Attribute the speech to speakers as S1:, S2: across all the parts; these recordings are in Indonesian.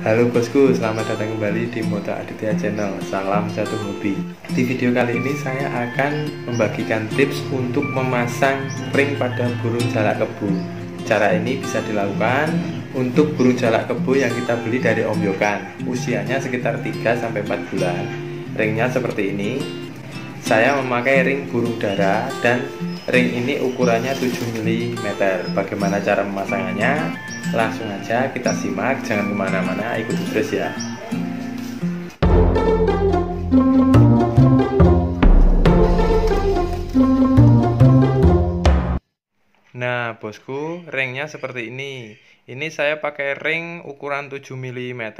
S1: Halo bosku, selamat datang kembali di Moto Aditya Channel Salam satu hobi Di video kali ini saya akan membagikan tips untuk memasang ring pada burung jalak kebu Cara ini bisa dilakukan untuk burung jalak kebu yang kita beli dari Om Yokan Usianya sekitar 3-4 bulan Ringnya seperti ini saya memakai ring burung dara dan ring ini ukurannya 7 mm. Bagaimana cara pemasangannya? Langsung aja kita simak, jangan kemana-mana, ikut terus ya. Nah bosku, ringnya seperti ini. Ini saya pakai ring ukuran 7 mm,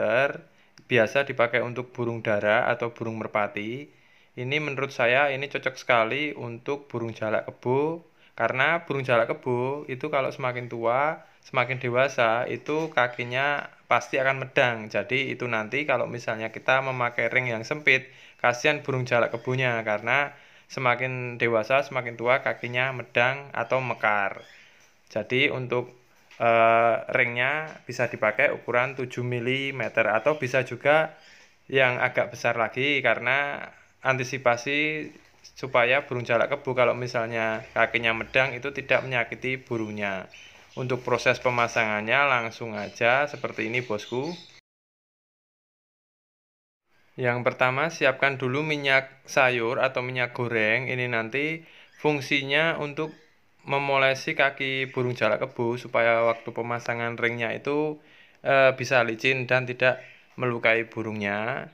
S1: biasa dipakai untuk burung dara atau burung merpati ini menurut saya ini cocok sekali untuk burung jalak kebo karena burung jalak kebo itu kalau semakin tua semakin dewasa itu kakinya pasti akan medang jadi itu nanti kalau misalnya kita memakai ring yang sempit kasihan burung jalak kebonya karena semakin dewasa semakin tua kakinya medang atau mekar jadi untuk e, ringnya bisa dipakai ukuran 7 mm atau bisa juga yang agak besar lagi karena antisipasi supaya burung jalak kebu kalau misalnya kakinya medang itu tidak menyakiti burungnya. Untuk proses pemasangannya langsung aja seperti ini bosku. Yang pertama siapkan dulu minyak sayur atau minyak goreng. Ini nanti fungsinya untuk memolesi kaki burung jalak kebu supaya waktu pemasangan ringnya itu e, bisa licin dan tidak melukai burungnya.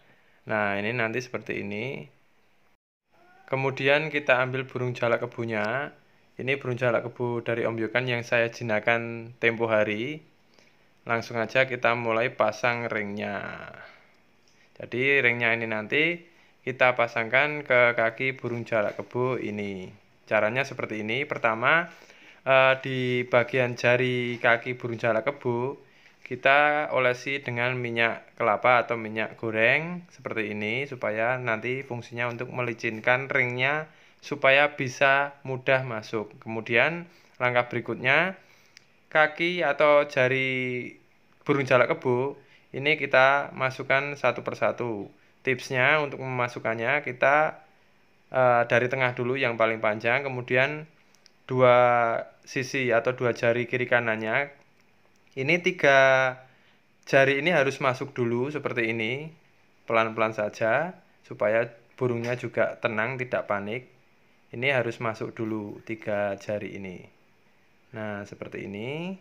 S1: Nah, ini nanti seperti ini. Kemudian kita ambil burung jalak kebunya. Ini burung jalak kebu dari Om Yukan yang saya jinakan tempo hari. Langsung aja kita mulai pasang ringnya. Jadi ringnya ini nanti kita pasangkan ke kaki burung jalak kebu ini. Caranya seperti ini. Pertama, eh, di bagian jari kaki burung jalak kebu kita olesi dengan minyak kelapa atau minyak goreng seperti ini supaya nanti fungsinya untuk melicinkan ringnya supaya bisa mudah masuk. Kemudian langkah berikutnya kaki atau jari burung jalak kebu ini kita masukkan satu persatu. Tipsnya untuk memasukkannya kita e, dari tengah dulu yang paling panjang, kemudian dua sisi atau dua jari kiri kanannya ini tiga jari ini harus masuk dulu seperti ini pelan-pelan saja supaya burungnya juga tenang tidak panik ini harus masuk dulu tiga jari ini nah seperti ini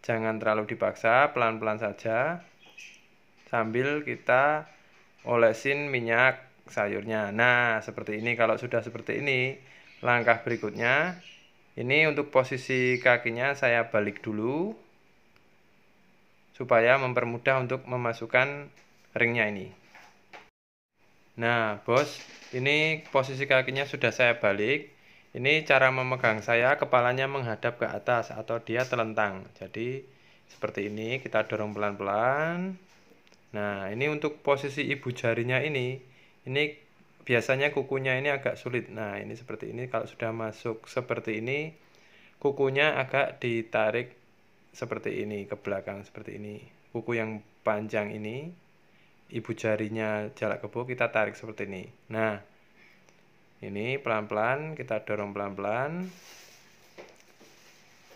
S1: jangan terlalu dipaksa pelan-pelan saja sambil kita olesin minyak sayurnya nah seperti ini kalau sudah seperti ini langkah berikutnya ini untuk posisi kakinya saya balik dulu supaya mempermudah untuk memasukkan ringnya ini. Nah, bos, ini posisi kakinya sudah saya balik. Ini cara memegang saya, kepalanya menghadap ke atas atau dia telentang. Jadi, seperti ini, kita dorong pelan-pelan. Nah, ini untuk posisi ibu jarinya ini. Ini biasanya kukunya ini agak sulit. Nah, ini seperti ini, kalau sudah masuk seperti ini, kukunya agak ditarik seperti ini ke belakang seperti ini kuku yang panjang ini ibu jarinya jarak kebo kita tarik seperti ini nah ini pelan-pelan kita dorong pelan-pelan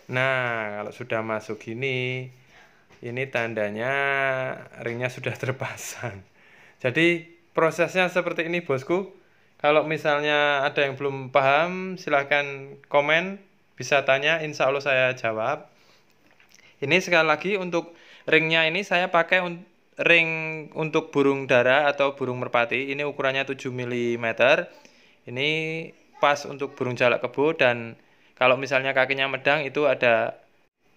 S1: nah kalau sudah masuk gini ini tandanya ringnya sudah terpasang jadi prosesnya seperti ini bosku kalau misalnya ada yang belum paham silahkan komen bisa tanya insya Allah saya jawab ini sekali lagi untuk ringnya ini saya pakai un ring untuk burung dara atau burung merpati. Ini ukurannya 7 mm. Ini pas untuk burung jalak kebo dan kalau misalnya kakinya medang itu ada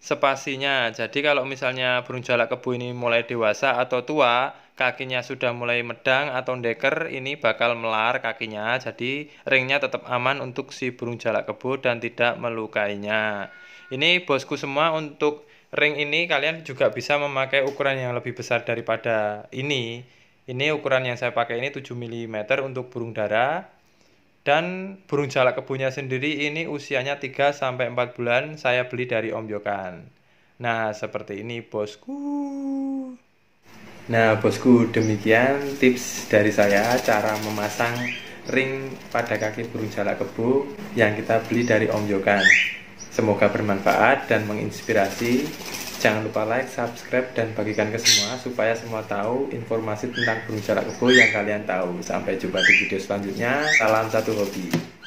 S1: spasinya. Jadi kalau misalnya burung jalak kebo ini mulai dewasa atau tua, kakinya sudah mulai medang atau deker, ini bakal melar kakinya. Jadi ringnya tetap aman untuk si burung jalak kebo dan tidak melukainya. Ini bosku semua untuk ring ini kalian juga bisa memakai ukuran yang lebih besar daripada ini. Ini ukuran yang saya pakai ini 7 mm untuk burung dara. Dan burung jalak kebunnya sendiri ini usianya 3 sampai 4 bulan saya beli dari Om Yokan. Nah, seperti ini bosku. Nah, bosku, demikian tips dari saya cara memasang ring pada kaki burung jalak kebu yang kita beli dari Om Yokan. Semoga bermanfaat dan menginspirasi. Jangan lupa like, subscribe, dan bagikan ke semua supaya semua tahu informasi tentang burung jarak kebo yang kalian tahu. Sampai jumpa di video selanjutnya. Salam satu hobi.